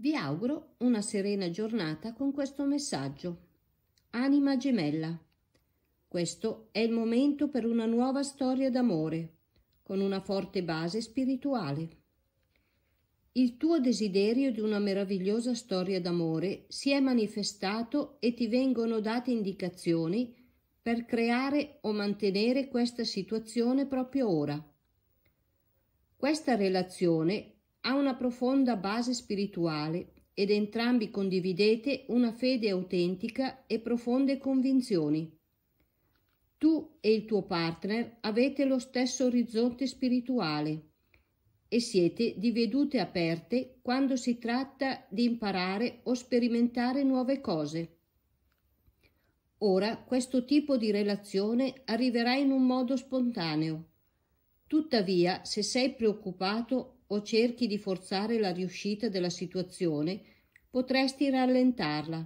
Vi auguro una serena giornata con questo messaggio. Anima gemella. Questo è il momento per una nuova storia d'amore, con una forte base spirituale. Il tuo desiderio di una meravigliosa storia d'amore si è manifestato e ti vengono date indicazioni per creare o mantenere questa situazione proprio ora. Questa relazione ha una profonda base spirituale ed entrambi condividete una fede autentica e profonde convinzioni. Tu e il tuo partner avete lo stesso orizzonte spirituale e siete di vedute aperte quando si tratta di imparare o sperimentare nuove cose. Ora questo tipo di relazione arriverà in un modo spontaneo. Tuttavia, se sei preoccupato o cerchi di forzare la riuscita della situazione, potresti rallentarla.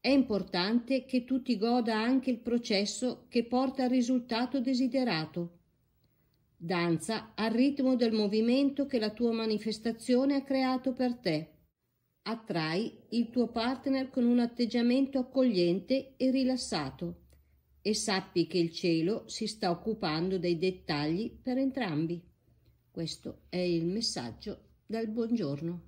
È importante che tu ti goda anche il processo che porta al risultato desiderato. Danza al ritmo del movimento che la tua manifestazione ha creato per te. Attrai il tuo partner con un atteggiamento accogliente e rilassato e sappi che il cielo si sta occupando dei dettagli per entrambi. Questo è il messaggio dal buongiorno.